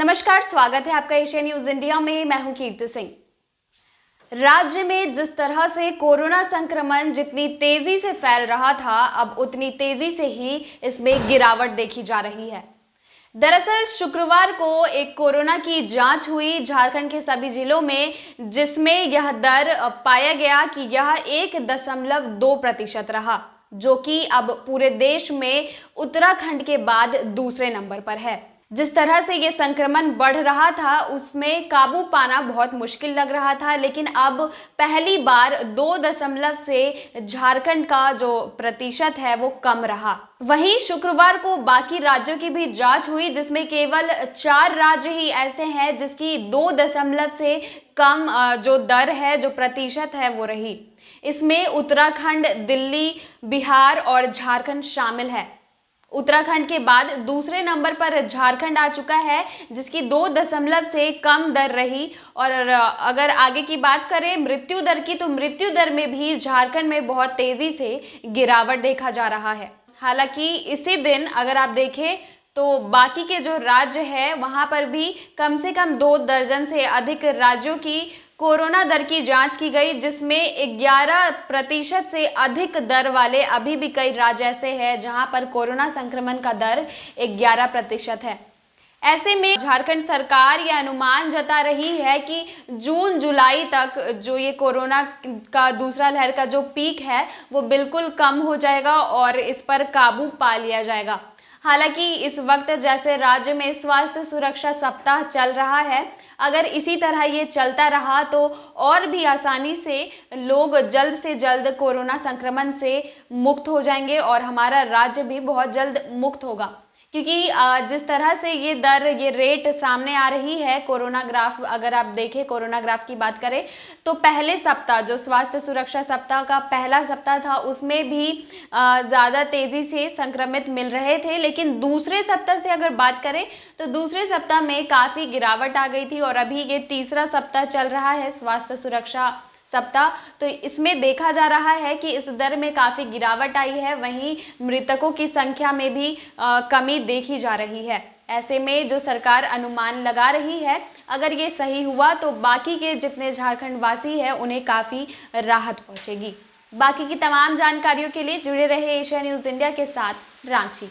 नमस्कार स्वागत है आपका एशिया न्यूज इंडिया में मैं हूं कीर्ति सिंह राज्य में जिस तरह से कोरोना संक्रमण जितनी तेजी से फैल रहा था अब उतनी तेजी से ही इसमें गिरावट देखी जा रही है दरअसल शुक्रवार को एक कोरोना की जांच हुई झारखंड के सभी जिलों में जिसमें यह दर पाया गया कि यह एक दशमलव दो प्रतिशत रहा जो कि अब पूरे देश में उत्तराखंड के बाद दूसरे नंबर पर है जिस तरह से ये संक्रमण बढ़ रहा था उसमें काबू पाना बहुत मुश्किल लग रहा था लेकिन अब पहली बार दो दशमलव से झारखंड का जो प्रतिशत है वो कम रहा वहीं शुक्रवार को बाकी राज्यों की भी जांच हुई जिसमें केवल चार राज्य ही ऐसे हैं जिसकी दो दशमलव से कम जो दर है जो प्रतिशत है वो रही इसमें उत्तराखंड दिल्ली बिहार और झारखंड शामिल है उत्तराखंड के बाद दूसरे नंबर पर झारखंड आ चुका है जिसकी दो दशमलव से कम दर रही और अगर आगे की बात करें मृत्यु दर की तो मृत्यु दर में भी झारखंड में बहुत तेजी से गिरावट देखा जा रहा है हालांकि इसी दिन अगर आप देखें तो बाकी के जो राज्य है वहाँ पर भी कम से कम दो दर्जन से अधिक राज्यों की कोरोना दर की जांच की गई जिसमें 11 प्रतिशत से अधिक दर वाले अभी भी कई राज्य ऐसे हैं जहां पर कोरोना संक्रमण का दर 11 प्रतिशत है ऐसे में झारखंड सरकार यह अनुमान जता रही है कि जून जुलाई तक जो ये कोरोना का दूसरा लहर का जो पीक है वो बिल्कुल कम हो जाएगा और इस पर काबू पा लिया जाएगा हालांकि इस वक्त जैसे राज्य में स्वास्थ्य सुरक्षा सप्ताह चल रहा है अगर इसी तरह ये चलता रहा तो और भी आसानी से लोग जल्द से जल्द कोरोना संक्रमण से मुक्त हो जाएंगे और हमारा राज्य भी बहुत जल्द मुक्त होगा क्योंकि जिस तरह से ये दर ये रेट सामने आ रही है कोरोना ग्राफ अगर आप देखें कोरोना ग्राफ की बात करें तो पहले सप्ताह जो स्वास्थ्य सुरक्षा सप्ताह का पहला सप्ताह था उसमें भी ज़्यादा तेज़ी से संक्रमित मिल रहे थे लेकिन दूसरे सप्ताह से अगर बात करें तो दूसरे सप्ताह में काफ़ी गिरावट आ गई थी और अभी ये तीसरा सप्ताह चल रहा है स्वास्थ्य सुरक्षा सप्ताह तो इसमें देखा जा रहा है कि इस दर में काफ़ी गिरावट आई है वहीं मृतकों की संख्या में भी आ, कमी देखी जा रही है ऐसे में जो सरकार अनुमान लगा रही है अगर ये सही हुआ तो बाकी के जितने झारखंडवासी हैं उन्हें काफ़ी राहत पहुंचेगी बाकी की तमाम जानकारियों के लिए जुड़े रहे एशिया न्यूज़ इंडिया के साथ रांची